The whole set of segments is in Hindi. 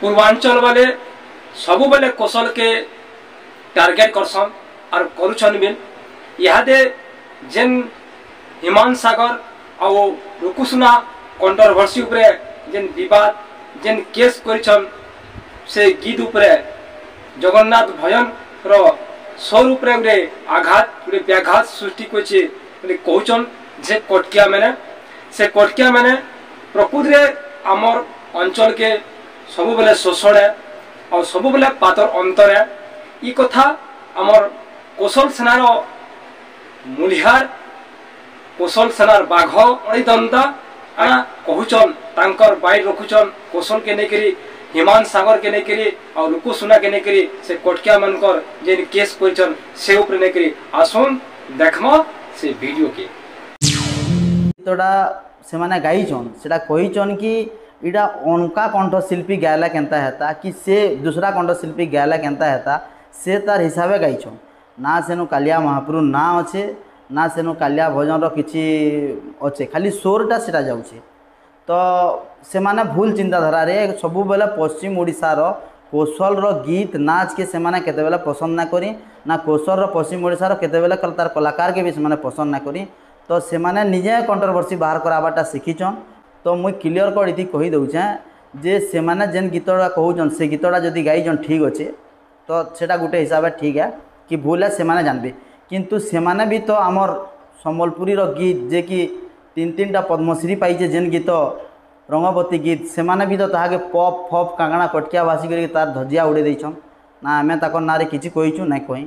पूर्वांचल वाले सबुबले कौशल के टार्गेट करसन और करुन बिन इहादे जेन हिमान सागर ଆଉ ରୁକୁସୁନା କଣ୍ଟ୍ରୋଭର୍ସି ଉପରେ ଯେନ୍ ବିବାଦ ଯେନ୍ କେସ୍ କରିଛନ୍ ସେ ଗୀତ ଉପରେ ଜଗନ୍ନାଥ ଭଜନର ସ୍ୱର ଉପରେ ଗୋଟେ ଆଘାତ ଗୋଟେ ବ୍ୟାଘାତ ସୃଷ୍ଟି କରିଛି ବୋଲି କହୁଛନ୍ ଯେ କଟକିଆ ମାନେ ସେ କଟକିଆ ମାନେ ପ୍ରକୃତିରେ ଆମର ଅଞ୍ଚଳକେ ସବୁବେଳେ ଶୋଷଣେ ଆଉ ସବୁବେଳେ ପାତର ଅନ୍ତରେ ଇ କଥା ଆମର କୋଶଲ ସେନାର ମୂଲିହାର କୋଶଲ ସେନାର ବାଘ ଅଣିଦନ୍ତା ଆଣା କହୁଛନ୍ ତାଙ୍କର ବାଇଟ ରଖୁଛନ୍ କୋଶଲକେ ନେଇକରି হিমান সাগরকে নেইকি আর লুকু সুনাকে নেইকি সে কটকিয়া মানকর যে কেস করছেন সে উপরে নেইকি আসুন দেখমা সে ভিডিওকে তোটা সেমানে গাইছন সেটা কইছন কি इटा उनका कंठशिल्पी गायला केन्ता हेता कि से दूसरा कण्ठशिल्पी गायला केन्ता हेता से तार हिसाबे गाइछन ना सेनु कालिया महाप्रभु ना अच्छे ना सेनु कालिया भजनर किसी अच्छे खाली सोरटा से जाऊे तो से मैंने भूल चिंताधार सब बेले पश्चिम ओडार कौशल गीत नाच के से केतबेले पसंद ना करी ना कौशल पश्चिम ओडार के तार कलाकार के भी पसंद ना करी तो से निजे कंट्रोवर्सी बाहर कराबाटा शिखिछन তো মুই ক্লিয়র করে এটি কহিদেউছে যে সেমানে যেন গীতটা কৌছন সে গীতটা যদি গাইছন ঠিক অছে তো সেটা গোটে হিসাবে ঠিক হ্যা কি ভুল হ্যা সেমানে জানবে কিন্তু সেমানে বি তো আমার সম্বলপুরীর গীত যে কি তিন তিনটা পদ্মশ্রী পাইছে যেন গীত রঙবতী গীত সেমানে বি তো তাহাকে পপ ফপ কাঁকড়া কটকিয়া ভাসি করি তার ধজিয়া উড়ে দিয়েছন না আমি তাকর নাঁরে কিছু কইছু না কই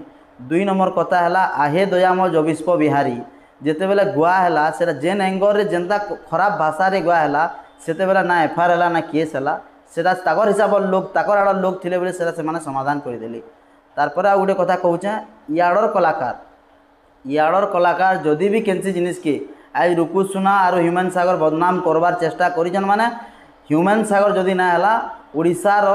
দুই নম্বর কথা হলা আহে দয়াম জবিষ্প বিহারী ଯେତେବେଲେ ଗୁଆ ହେଲା ସେଟା ଯେନ୍ ଆଙ୍ଗଲ୍ରେ ଯେନ୍ତା ଖରାପ ଭାଷାରେ ଗୁଆ ହେଲା ସେତେବେଲେ ନା ଏଫଆଇଆର୍ ହେଲା ନା କେସ୍ ହେଲା ସେଟା ତାଙ୍କର ହିସାବର ଲୋକ ତାଙ୍କର ଆଡ଼ର ଲୋକ ଥିଲେ ବୋଲି ସେଟା ସେମାନେ ସମାଧାନ କରିଦେଲେ ତାର୍ପରେ ଆଉ ଗୋଟେ କଥା କହୁଛେଁ ଇଆଡ଼ର କଲାକାର ଇଆଡ଼ର କଲାକାର ଯଦି ବି କେନ୍ସି ଜିନିଷ୍କେ ଆଜି ରୁକୁ ସୁନା ଆରୁ ହ୍ୟୁମାନ ସାଗର ବଦନାମ କରବାର ଚେଷ୍ଟା କରିଛନ୍ ମାନେ ହ୍ୟୁମାନ ସାଗର ଯଦି ନା ହେଲା ଓଡ଼ିଶାର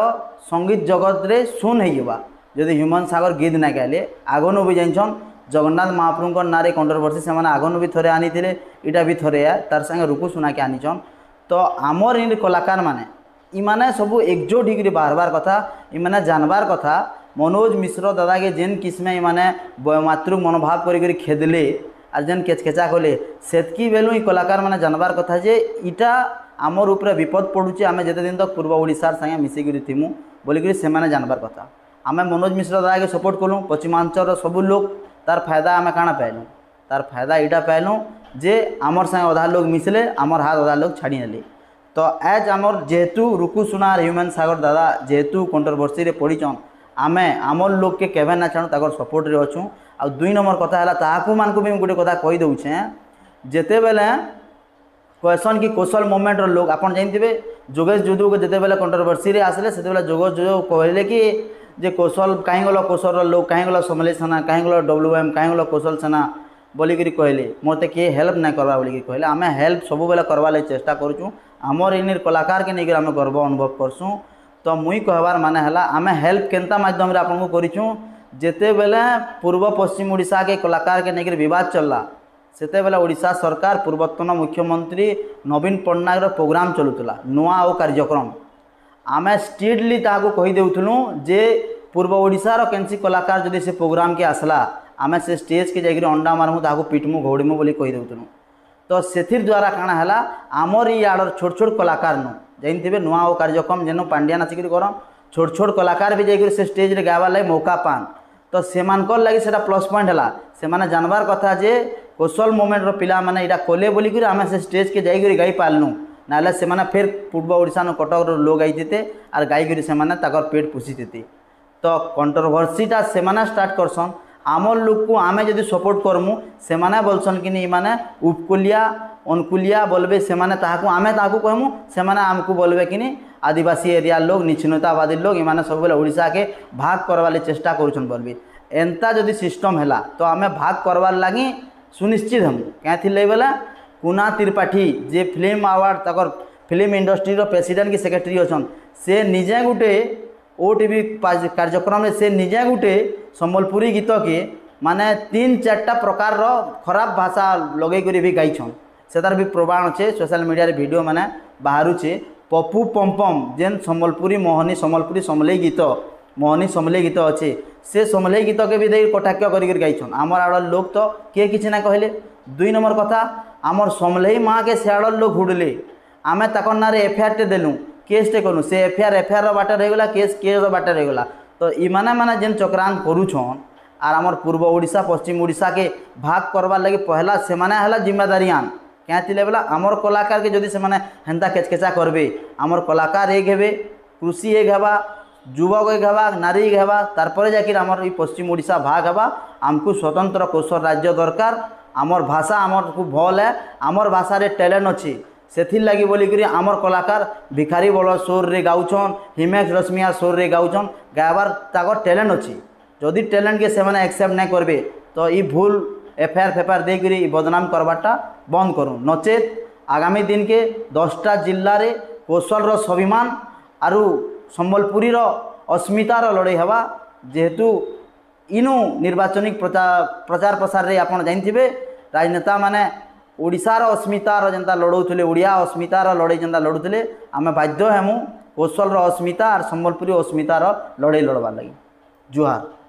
ସଙ୍ଗୀତ ଜଗତରେ ଶୂନ ହେଇଯିବା ଯଦି ହ୍ୟୁମାନ ସାଗର ଗୀତ ନାଇଁ ଗାଇଲେ ଆଗନୁ ବି ଜାଣିଛନ୍ জগন্নাথ মহাপ্রভুঙ্কর নাঁরে কন্ট্রোভর্সি সে আগনু বি থরে আনিলে এটা বি থরে তার সাথে রুকু শুনাকে আনিছন তো আমার ইন কলাকার মানে ইমানে সবু একজোট হইকি বাহারবার কথা ইমানে জানবার কথা মনোজ মিশ্র দাদাকে যেন কিসমে ইমানে মাতৃ মনোভাব করি করে খেদলে আর যেন কেচকেচা কলে সেতকি বেলু ই কলাকার মানে জানবার কথা যে ইটা আমার উপরে বিপদ পড়ুছে আমি যেতে দিন তো পূর্ব ওড়িশার সাথে মিশিকি থিমু বলিকি সে জানবার কথা আমি মনোজ মিশ্র দাদাকে সপোর্ট কলু পশ্চিমাঞ্চল সবু লোক তার ফায়দা আমি কানা পাইলু তার ফায়দা এটা পাইলু যে আমার সঙ্গে অধা লোক মিশলে আমার হাত অধা লোক ছাড়ি নেলে তো এজ আমার যেহেতু রুকু সুনার হ্যুম্যান সাগর দাদা যেহেতু কন্ট্রোভর্সিরে পড়িছন ଆମେ ଆମର୍ ଲୋକ୍କେ କେଭେ ନା ଛାଡ଼ୁ ତାଙ୍କର ସପୋର୍ଟରେ ଅଛୁ ଆଉ ଦୁଇ ନମ୍ବର କଥା ହେଲା ତାହାକୁମାନଙ୍କୁ ବି ମୁଁ ଗୋଟେ କଥା କହିଦେଉଛେଁ ଯେତେବେଲେ କହେସନ୍ କି କୌଶଳ ମୁଭମେଣ୍ଟର ଲୋକ୍ ଆପଣ ଜାଣିଥିବେ ଯୋଗେଶ ଯୁଦୁକୁ ଯେତେବେଲେ କଣ୍ଟ୍ରୋଭର୍ସିରେ ଆସିଲେ ସେତେବେଳେ ଯୋଗେଶ ଯୁଦୁ କହିଲେ କି ଯେ କୌଶଳ କାହିଁ ଗଲ କୌଶଳର ଲୋକ କାହିଁ ଗଲ ସମଲେଇ ସେନା କାହିଁ ଗଲ ଡବ୍ଲ୍ୟୁ ଏମ୍ କାହିଁ ଗଲ କୌଶଳ ସେନା ବୋଲିକିରି କହିଲେ ମୋତେ କିଏ ହେଲ୍ପ ନାଇଁ କର୍ବା ବୋଲିକିରି କହିଲେ ଆମେ ହେଲ୍ପ ସବୁବେଳେ କର୍ବାର୍ ଲାଗି ଚେଷ୍ଟା କରୁଛୁଁ ଆମର ଇନିର୍ କଳାକାରକେ ନେଇକରି ଆମେ ଗର୍ବ ଅନୁଭବ କରସୁଁ ତ ମୁଇଁ କହିବାର ମାନେ ହେଲା ଆମେ ହେଲ୍ପ କେନ୍ତା ମାଧ୍ୟମରେ ଆପଣଙ୍କୁ କରିଛୁଁ ଯେତେବେଳେ ପୂର୍ବ ପଶ୍ଚିମ ଓଡ଼ିଶାକେ କଳାକାରକେ ନେଇକରି ବିବାଦ ଚଲ୍ଲା ସେତେବେଳେ ଓଡ଼ିଶା ସରକାର ପୂର୍ବତନ ମୁଖ୍ୟମନ୍ତ୍ରୀ ନବୀନ ପଟ୍ଟନାୟକର ପ୍ରୋଗ୍ରାମ ଚଲୁଥିଲା ନୂଆ ଆଉ କାର୍ଯ୍ୟକ୍ରମ आम स्ट्रिक्टली कहीदेलु जे पूर्व ओडार कैंसी कलाकार जदि से प्रोग्राम के आसला आम से स्टेज के जाकर अंडा मारमु पिटमु घोड़मु बोली कहीदेलु तो से द्वारा कण है आमर इड़ छोट छोट कलाकार नु जानते नुआ और कार्यक्रम जेन पांडिया नाचिक कर छोट छोट कलाकार भी जाकर से स्टेज्रे गाइबार लगे मौका पान तो से लगे से प्लस पॉइंट है से जानवर कथा जे कौशल मुमेंटर पिला मैंने यहाँ कले बोलिक आम से स्टेज के जाकर गई पार्लू ना से फेर पूर्व ओडान कटक लोग आईते आर गाई से पेट पोषीथे तो कंट्रोभर्सीटा से स्टार्ट करसन आम लोक को आम जदि सपोर्ट करमु से बोलसन कि इमाने उपकुलिया अनुकुलिया बोलबे से आम ताकू कहमु से आमको बोलबे कि आदिवासी एरिया लोग निचिन्नतावादी लोग इमाने सब ओडा के भाग करवार चेष्टा करुन एंता जदि सिस्टम है तो आम भाग करवार लगी सुनिश्चित हम क्या बोला କୁନା ତ୍ରିପାଠୀ ଯିଏ ଫିଲ୍ମ ଆୱାର୍ଡ଼ ତାଙ୍କର ଫିଲ୍ମ ଇଣ୍ଡଷ୍ଟ୍ରିର ପ୍ରେସିଡେଣ୍ଟ କି ସେକ୍ରେଟେରୀ ଅଛନ୍ ସେ ନିଜେ ଗୋଟେ ଓ ଟିଭି କାର୍ଯ୍ୟକ୍ରମରେ ସେ ନିଜେ ଗୋଟେ ସମ୍ବଲପୁରୀ ଗୀତକେ ମାନେ ତିନି ଚାରିଟା ପ୍ରକାରର ଖରାପ ଭାଷା ଲଗେଇକରି ବି ଗାଇଛନ୍ ସେତାର ବି ପ୍ରମାଣ ଅଛେ ସୋସିଆଲ ମିଡ଼ିଆରେ ଭିଡ଼ିଓ ମାନେ ବାହାରୁଛେ ପପୁ ପମ୍ପମ୍ ଯେନ୍ ସମ୍ବଲପୁରୀ ମୋହନୀ ସମ୍ବଲପୁରୀ ସମଲେଇ ଗୀତ মোহনী সমলেই গীত অছে সে সমলেই গীতকে বি দেই কটাক্ষ করি গাইছন আমার আড় লোক তো কে কিছু না কহিলে দুই নম্বর কথা আমার সমলেই মাকে সিয়াড়র লোক হুড়লে আমি তাকর নাঁরে এফআইআরটে দেলু কেসটে কলু সে এফআইআর এফআইআর বাটার হয়ে গলা কেস কেসর বাটার হয়ে গলা তো ইমানে মানে যেন চক্রান্ত করুছন আর আমার পূর্ব ওড়িশা পশ্চিম ওড়িশাকে ভাগ করবার লাগে পহলা সেমানে হল জিম্মাদারিয়ান কেঁথিলে বেলা আমার কলাকারকে যদি সেমানে হেন্তা খেচখেচা করবে আমার কলাকার এগ হেবে কৃষি এগ হবা যুবক এগ হবা নারী এগ হবা তারপরে যাকি আমার এই পশ্চিম ওড়িশা ভাগ হবা আমকু স্বতন্ত্র কোশল রাজ্য দরকার আমার ভাষা আমার খুব ভল হ্যাঁ আমার ভাষার ট্যালেন্ট অছি ସେଥିର୍ ଲାଗି ବୋଲିକରି ଆମର କଲାକାର ଭିଖାରୀ ବଳ ସୋର୍ରେ ଗାଉଛନ୍ ହିମେଶ ରଶ୍ମିଆ ସୋର୍ରେ ଗାଉଛନ୍ ଗାଇବାର ତାଙ୍କର ଟ୍ୟାଲେଣ୍ଟ ଅଛି ଯଦି ଟ୍ୟାଲେଣ୍ଟକେ ସେମାନେ ଆକ୍ସେପ୍ଟ ନାଇଁ କରିବେ ତ ଇ ଭୁଲ ଏଫଆଇଆର୍ ଫେଫଆଇଆର୍ ଦେଇକରି ବଦନାମ କରବାରଟା ବନ୍ଦ କରୁନ୍ ନଚେତ୍ ଆଗାମୀ ଦିନକେ ଦଶଟା ଜିଲ୍ଲାରେ କୌଶଳର ସ୍ୱାଭିମାନ ଆରୁ ସମ୍ବଲପୁରୀର ଅସ୍ମିତାର ଲଢ଼େଇ ହେବା ଯେହେତୁ ইনু নির্বাচনী প্রচার প্রচার প্রসারে আপনার জানিবে রাজনেতা মানে ওড়শার অস্মিতার যে লড়ুলে ওড়িয়া অস্মিতার লড়াই যে লড়ুলে আমি বাধ্য হেমু কৌশলর অস্মিতা আর সম্বলপুরী অস্মিতার লড়াই লড়বার লাগে জুহার